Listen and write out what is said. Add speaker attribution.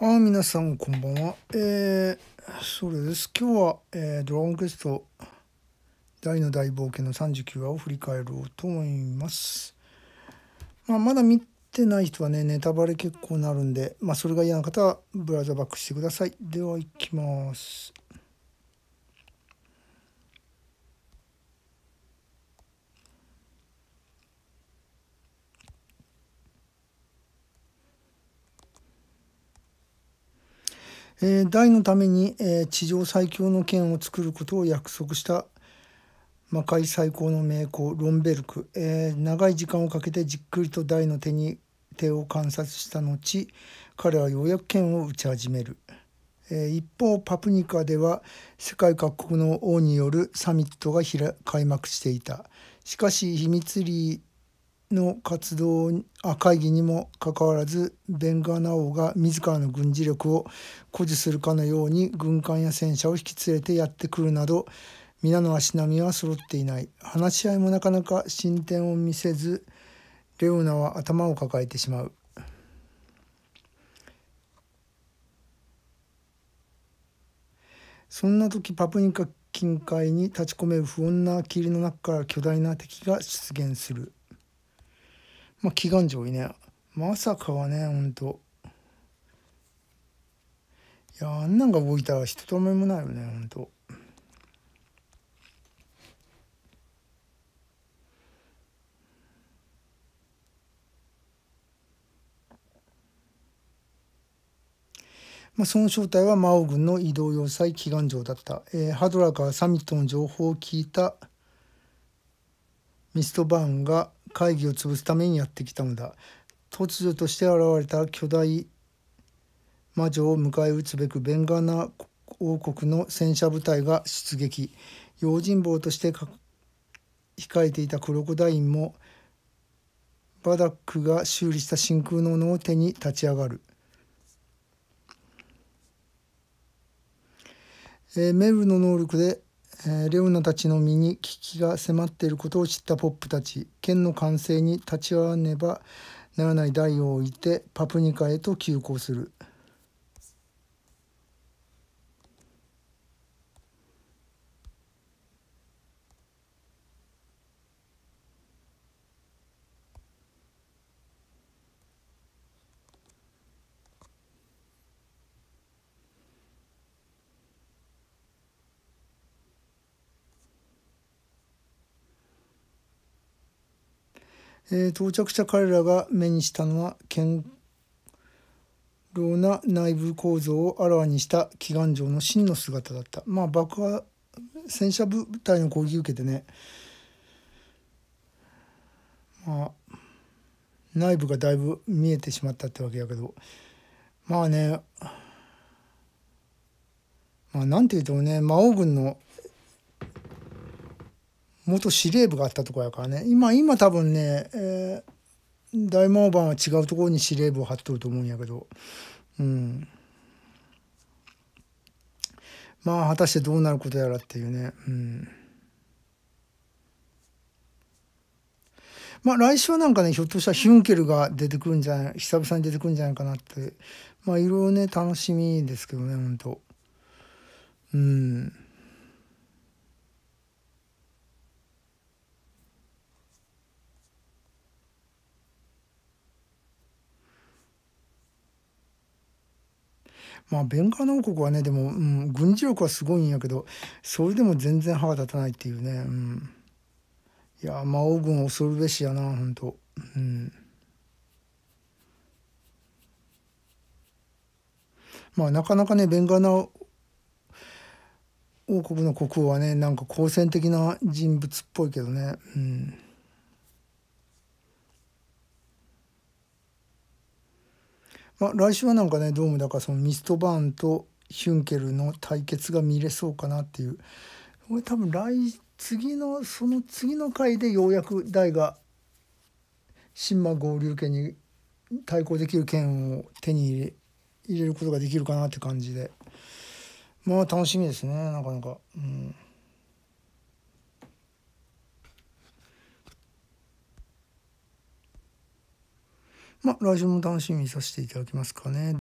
Speaker 1: あ皆さん、こんばんは。えー、それです。今日は、えー、ドラゴンクエスト大の大冒険の39話を振り返ろうと思います。まあ、まだ見てない人はね、ネタバレ結構なるんで、まあ、それが嫌な方は、ブラウザバックしてください。では、いきます。えー、大のために、えー、地上最強の剣を作ることを約束した魔界最高の名工ロンベルク、えー、長い時間をかけてじっくりと大の手に手を観察した後彼はようやく剣を打ち始める、え一方パプニカでは世界各国の王によるサミットが開幕していたしかし秘密裏の活動あ会議にもかかわらずベンガナオが自らの軍事力を誇示するかのように軍艦や戦車を引き連れてやってくるなど皆の足並みは揃っていない話し合いもなかなか進展を見せずレオナは頭を抱えてしまう。そんな時パプニカ近海に立ち込める不穏な霧の中から巨大な敵が出現する。まあ、祈願城いね。まさかはね、ほんと。いやあんなんが動いたらひととめもないよね、ほんと。まあ、その正体は魔王軍の移動要塞祈願城だった、えー、ハドラーからサミットの情報を聞いたミストバーンが会議を潰すためにやってきたのだ突如として現れた巨大魔女を迎え撃つべくベンガーナ王国の戦車部隊が出撃用心棒として控えていたクロコダインもバダックが修理した真空の斧を手に立ち上がる、えー、メルの能力でえー、レオナたちの身に危機が迫っていることを知ったポップたち剣の完成に立ち会わねばならない台を置いてパプニカへと急行する。えー、到着した彼らが目にしたのは健牢な内部構造をあらわにした祈願城の真の姿だった。まあ爆破戦車部隊の攻撃受けてね、まあ、内部がだいぶ見えてしまったってわけやけどまあねまあなんて言うともね魔王軍の元司令部があったとこやからね今今多分ね、えー、大門番は違うところに司令部を張っとると思うんやけどうんまあ果たしてどうなることやらっていうねうんまあ来週はなんかねひょっとしたらヒュンケルが出てくるんじゃない久々に出てくるんじゃないかなってまあいろいろね楽しみですけどねほんとうん。まあ、ベンガルの王国はね、でも、うん、軍事力はすごいんやけど、それでも全然歯が立たないっていうね。うん、いや、魔王軍恐るべしやな、本当うん。まあ、なかなかね、ベンガルの王国の国王はね、なんか好戦的な人物っぽいけどね。うん。まあ、来週はなんかねドームだからそのミストバーンとヒュンケルの対決が見れそうかなっていうこれ多分来次のその次の回でようやく大が新馬合流権に対抗できる権を手に入れ入れることができるかなって感じでまあ楽しみですねなかなか。うんまあ、来週も楽しみにさせていただきますかね。